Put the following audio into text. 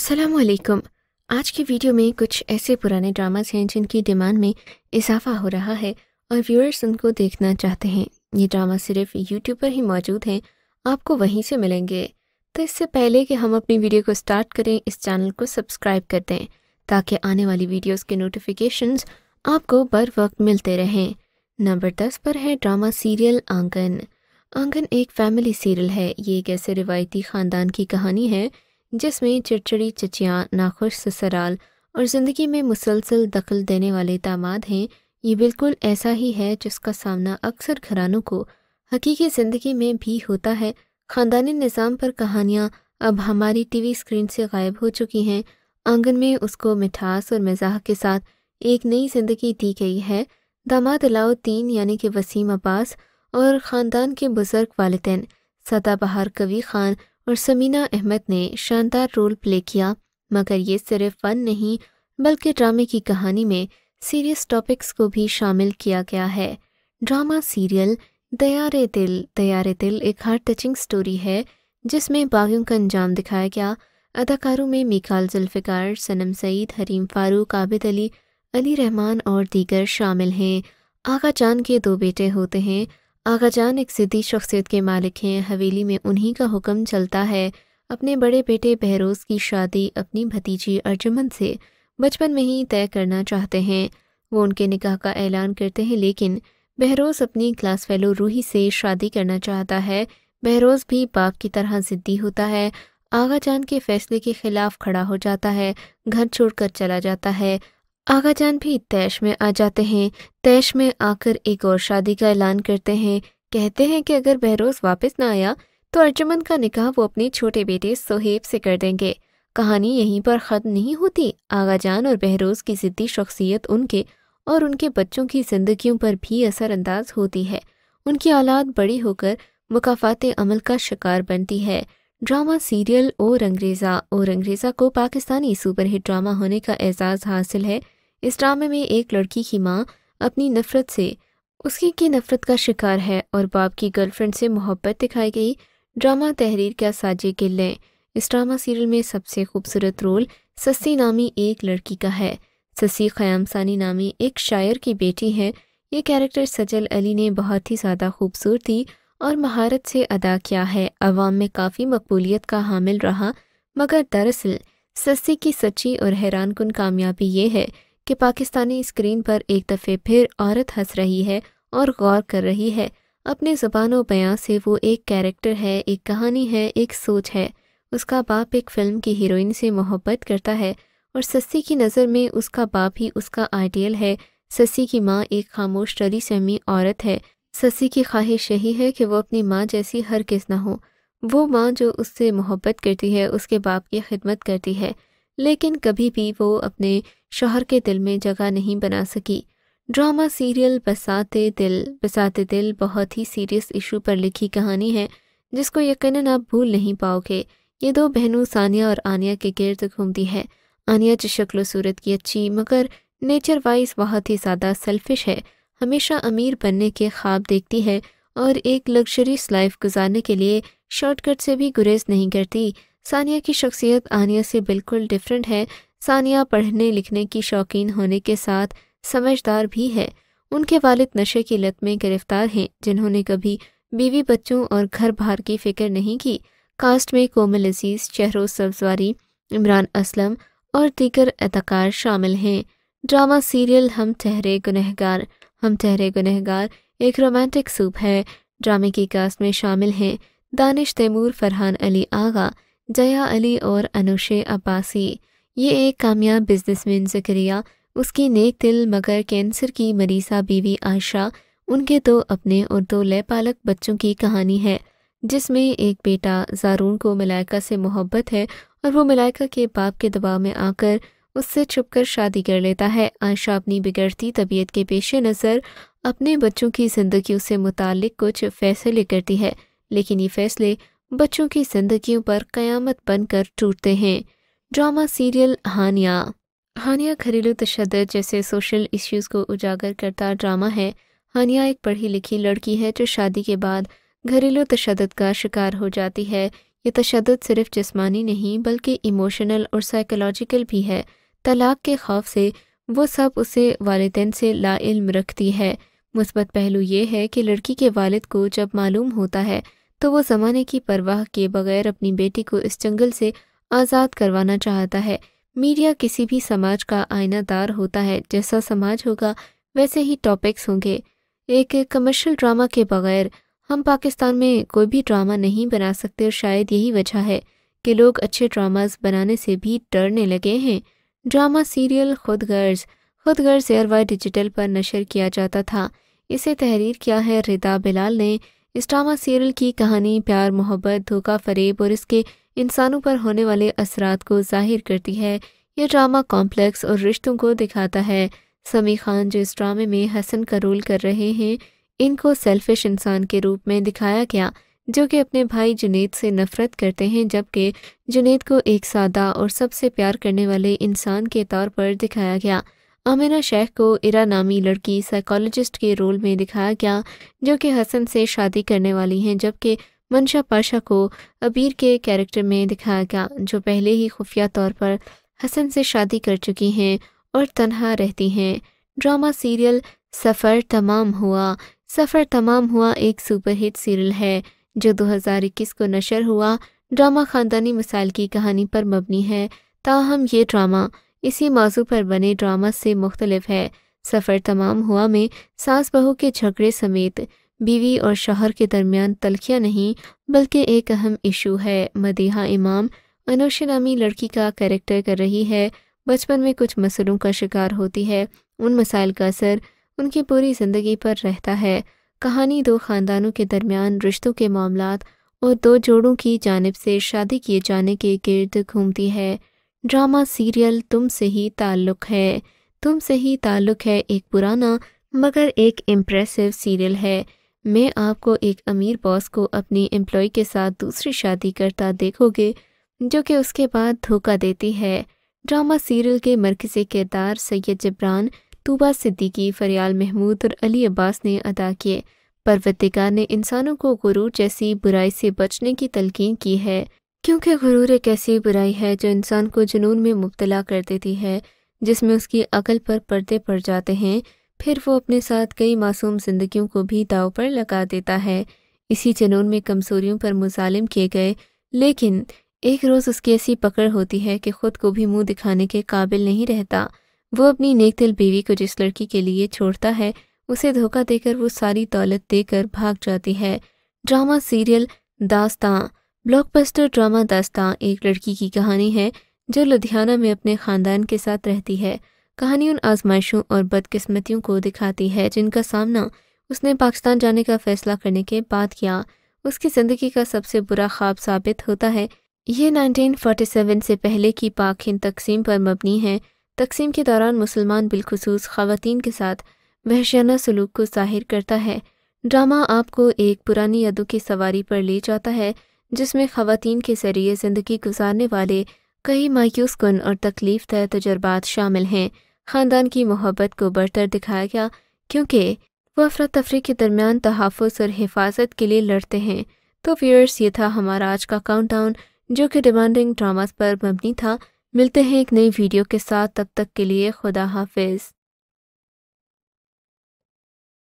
असलम आज के वीडियो में कुछ ऐसे पुराने ड्रामास हैं जिनकी डिमांड में इजाफा हो रहा है और व्यूअर्स उनको देखना चाहते हैं ये ड्रामा सिर्फ यूट्यूब पर ही मौजूद हैं आपको वहीं से मिलेंगे तो इससे पहले कि हम अपनी वीडियो को स्टार्ट करें इस चैनल को सब्सक्राइब कर दें ताकि आने वाली वीडियोस के नोटिफिकेशंस आपको बर वक्त मिलते रहें नंबर दस पर है ड्रामा सीरियल आंगन आंगन एक फैमिली सीरियल है ये एक ऐसे रिवायती ख़ानदान की कहानी है जिसमें चिड़चिड़ी चचिया नाखुश ससुराल और ज़िंदगी में मुसलसल दखल देने वाले दामाद हैं ये बिल्कुल ऐसा ही है जिसका सामना अक्सर घरानों को हकीकी ज़िंदगी में भी होता है ख़ानदानी निज़ाम पर कहानियाँ अब हमारी टीवी स्क्रीन से गायब हो चुकी हैं आंगन में उसको मिठास और मज़ाह के साथ एक नई ज़िंदगी दी गई है दामाद अलाउद्दीन यानी कि वसीम अब्बास और ख़ानदान के बुज़ुर्ग वालदेन सदाबहार कवी ख़ान और समीना अहमद ने शानदार रोल प्ले किया मगर ये सिर्फ फन नहीं बल्कि ड्रामे की कहानी में सीरियस टॉपिक्स को भी शामिल किया गया है ड्रामा सीरियल दयारे दिल दयारे दिल एक हार्ट टचिंग स्टोरी है जिसमें बागियों का अंजाम दिखाया गया अदाकारों में मिकाल जुल्फ़िकार सनम सईद हरीम फारूक आबिद अली अली रहमान और दीगर शामिल हैं आगा जान के दो बेटे होते हैं आगा जान एक सिद्धि शख्सियत के मालिक हैं हवेली में उन्हीं का हुक्म चलता है अपने बड़े बेटे बहरोज़ की शादी अपनी भतीजी अर्जुमन से बचपन में ही तय करना चाहते हैं वो उनके निकाह का ऐलान करते हैं लेकिन बहरोज़ अपनी क्लास फेलो रूही से शादी करना चाहता है बहरोज़ भी बाप की तरह ज़िद्दी होता है आगा जान के फैसले के खिलाफ खड़ा हो जाता है घर छोड़कर चला जाता है आगा जान भी तैश में आ जाते हैं तैश में आकर एक और शादी का ऐलान करते हैं कहते हैं कि अगर बहरोज वापस ना आया तो अर्जुमन का निकाह वो अपने छोटे बेटे सोहेब से कर देंगे कहानी यहीं पर ख़त्म नहीं होती आगा जान और बहरोज की ज़िद्दी शख्सियत उनके और उनके बच्चों की जिंदगियों पर भी असरअंदाज होती है उनकी औलाद बड़ी होकर मुकाफात अमल का शिकार बनती है ड्रामा सीरियल और अंग्रेज़ा और अंग्रेज़ा को पाकिस्तानी सुपरहिट ड्रामा होने का एजाज़ हासिल है इस ड्रामे में एक लड़की की माँ अपनी नफरत से उसकी की नफरत का शिकार है और बाप की गर्लफ्रेंड से मोहब्बत दिखाई गई ड्रामा तहरीर क्या साजे गिल्ले इस ड्रामा सीरियल में सबसे खूबसूरत रोल सस्सी नामी एक लड़की का है सस्सी खयामसानी सानी नामी एक शायर की बेटी है ये कैरेक्टर सजल अली ने बहुत ही ज़्यादा खूबसूरती और महारत से अदा किया है अवाम में काफ़ी मकबूलियत का हामिल रहा मगर दरअसल सस्सी की सच्ची और हैरान कन कामयाबी ये है कि पाकिस्तानी स्क्रीन पर एक दफ़े फिर औरत हंस रही है और गौर कर रही है अपने ज़बानों बयां से वो एक कैरेक्टर है एक कहानी है एक सोच है उसका बाप एक फ़िल्म की हीरोइन से मोहब्बत करता है और सस्सी की नज़र में उसका बाप ही उसका आइडियल है सस्सी की माँ एक खामोश टरी सहमी औरत है सस्सी की ख्वाहिश यही है कि वो अपनी माँ जैसी हर किस ना हो वो माँ जो उससे मोहब्बत करती है उसके बाप की खिदमत करती है लेकिन कभी भी वो अपने शोहर के दिल में जगह नहीं बना सकी ड्रामा सीरियल बसाते दिल बसाते दिल बहुत ही सीरियस इशू पर लिखी कहानी है जिसको यकीनन आप भूल नहीं पाओगे ये दो बहनों सानिया और आनिया के गिर्द घूमती है आनिया शक्ल सूरत की अच्छी मगर नेचर वाइज बहुत ही ज़्यादा सेल्फिश है हमेशा अमीर बनने के ख्वाब देखती है और एक लग्जरियस लाइफ गुजारने के लिए शॉर्टकट से भी गुरेज नहीं करती सानिया की शख्सियत आनिया से बिल्कुल डिफरेंट है सानिया पढ़ने लिखने की शौकीन होने के साथ समझदार भी है उनके वालिद नशे की लत में गिरफ्तार हैं जिन्होंने कभी बीवी बच्चों और घर बार की फिक्र नहीं की कास्ट में कोमल अजीज शहरोज सब्जवारी इमरान असलम और दीगर अदाकार शामिल हैं ड्रामा सीरियल हम ठहरे गुनहगार हम ठहरे गुनहगार एक रोमांटिक सूप है ड्रामे की कास्ट में शामिल हैं दानिश तैमूर फरहान अली आगा जया अली और अनुशे अब्बासी ये एक कामयाब बिजनेसमैन जकरिया उसकी नेक दिल मगर कैंसर की मरीसा बीवी आयशा उनके दो अपने और दो लय पालक बच्चों की कहानी है जिसमें एक बेटा जारून को मलाइका से मोहब्बत है और वो मलाइका के बाप के दबाव में आकर उससे छुपकर शादी कर लेता है आयशा अपनी बिगड़ती तबीयत के पेश नज़र अपने बच्चों की ज़िंदगी से मुतल कुछ फ़ैसले करती है लेकिन ये फ़ैसले बच्चों की ज़िंदगियों पर क़यामत बनकर टूटते हैं ड्रामा सीरियल हानिया हानिया घरेलू तशद जैसे सोशल इश्यूज़ को उजागर करता ड्रामा है हानिया एक पढ़ी लिखी लड़की है जो शादी के बाद घरेलू तशद का शिकार हो जाती है ये तशद सिर्फ जिस्मानी नहीं बल्कि इमोशनल और साइकोलॉजिकल भी है तलाक के खौफ से वो सब उसे वालदेन से लाइल्म रखती है मुस्बत पहलू ये है कि लड़की के वालिद को जब मालूम होता है तो वो ज़माने की परवाह के बगैर अपनी बेटी को इस जंगल से आज़ाद करवाना चाहता है मीडिया किसी भी समाज का आयनादार होता है जैसा समाज होगा वैसे ही टॉपिक्स होंगे एक कमर्शियल ड्रामा के बगैर हम पाकिस्तान में कोई भी ड्रामा नहीं बना सकते और शायद यही वजह है कि लोग अच्छे ड्रामास बनाने से भी डरने लगे हैं ड्रामा सीरियल खुद गर्ज खुद गर्ज एयरवाई डिजिटल पर नशर किया जाता था इसे तहरीर किया है रिदा बिलाल ने इस ड्रामा सीरियल की कहानी प्यार मोहब्बत धोखा फरेब और इसके इंसानों पर होने वाले असरात को जाहिर करती है यह ड्रामा कॉम्प्लेक्स और रिश्तों को दिखाता है समी खान जो इस ड्रामे में हसन का रोल कर रहे हैं इनको सेल्फिश इंसान के रूप में दिखाया गया जो कि अपने भाई जुनेद से नफरत करते हैं जबकि जुनेद को एक सादा और सबसे प्यार करने वाले इंसान के तौर पर दिखाया गया अमीना शेख को इरा नामी लड़की साइकोलॉजिस्ट के रोल में दिखाया गया जो कि हसन से शादी करने वाली हैं जबकि मंशा पाशा को अबीर के कैरेक्टर में दिखाया गया जो पहले ही खुफिया तौर पर हसन से शादी कर चुकी हैं और तन्हा रहती हैं ड्रामा सीरियल सफ़र तमाम हुआ सफ़र तमाम हुआ एक सुपरहिट सीरियल है जो 2021 को नशर हुआ ड्रामा ख़ानदानी मिसाल की कहानी पर मबनी है ताहम ये ड्रामा इसी मौजू पर बने ड्रामा से मुख्तलिफ है सफ़र तमाम हुआ में सास बहू के झगड़े समेत बीवी और शोहर के दरमियान तलखियाँ नहीं बल्कि एक अहम इशू है मदीहा इमाम अनुष नामी लड़की का कैरेक्टर कर रही है बचपन में कुछ मसलों का शिकार होती है उन मसाइल का असर उनकी पूरी ज़िंदगी पर रहता है कहानी दो ख़ानदानों के दरमियान रिश्तों के मामला और दो जोड़ों की जानब से शादी किए जाने के गिर्द घूमती है ड्रामा सीरियल तुम से ही ताल्लुक़ है तुम से ही ताल्लुक़ है एक पुराना मगर एक इम्प्रेसिव सीरियल है मैं आपको एक अमीर बॉस को अपनी एम्प्लॉय के साथ दूसरी शादी करता देखोगे जो कि उसके बाद धोखा देती है ड्रामा सीरियल के मरकजी किरदार सैयद जबरान तूबा सिद्दीकी फरियाल महमूद और अली अब्बास ने अदा किए परवतिकार ने इंसानों को गुरूर जैसी बुराई से बचने की तलकीन की है क्योंकि गुरूर एक ऐसी बुराई है जो इंसान को जुनून में मुबतला कर देती है जिसमें उसकी अकल पर पर्दे पड़ जाते हैं फिर वो अपने साथ कई मासूम जिंदगियों को भी दाव पर लगा देता है इसी जनून में कमजोरियों पर मुजालिम किए गए लेकिन एक रोज़ उसकी ऐसी पकड़ होती है कि खुद को भी मुंह दिखाने के काबिल नहीं रहता वो अपनी नेक दिल बीवी को जिस लड़की के लिए छोड़ता है उसे धोखा देकर वो सारी दौलत देकर भाग जाती है drama serial Dastaan blockbuster drama Dastaan एक लड़की की कहानी है जो लुधियाना में अपने खानदान के साथ रहती है कहानी उन आजमाइशों और बदकिस्मतियों को दिखाती है जिनका सामना उसने पाकिस्तान जाने का फैसला करने के बाद किया उसकी ज़िंदगी का सबसे बुरा ख्वाब साबित होता है ये 1947 से पहले की पाक हिंद तकसीम पर मबनी है तकसीम के दौरान मुसलमान बिलखसूस खातन के साथ वहशाना सलूक को जाहिर करता है ड्रामा आपको एक पुरानी यादों की सवारी पर ले जाता है जिसमें खातन के जरिए ज़िंदगी गुजारने वाले कई मायूस कन और तकलीफ तय तजर्बात शामिल हैं ख़ानदान की मोहब्बत को बढ़तर दिखाया गया क्योंकि वह अफरा तफरी के दरमियान तहफ़ और हिफाजत के लिए लड़ते हैं तो व्यूअर्स ये था हमारा आज का काउंटडाउन जो कि डिमांडिंग ड्रामास पर मबनी था मिलते हैं एक नई वीडियो के साथ तब तक के लिए खुदा हाफिज़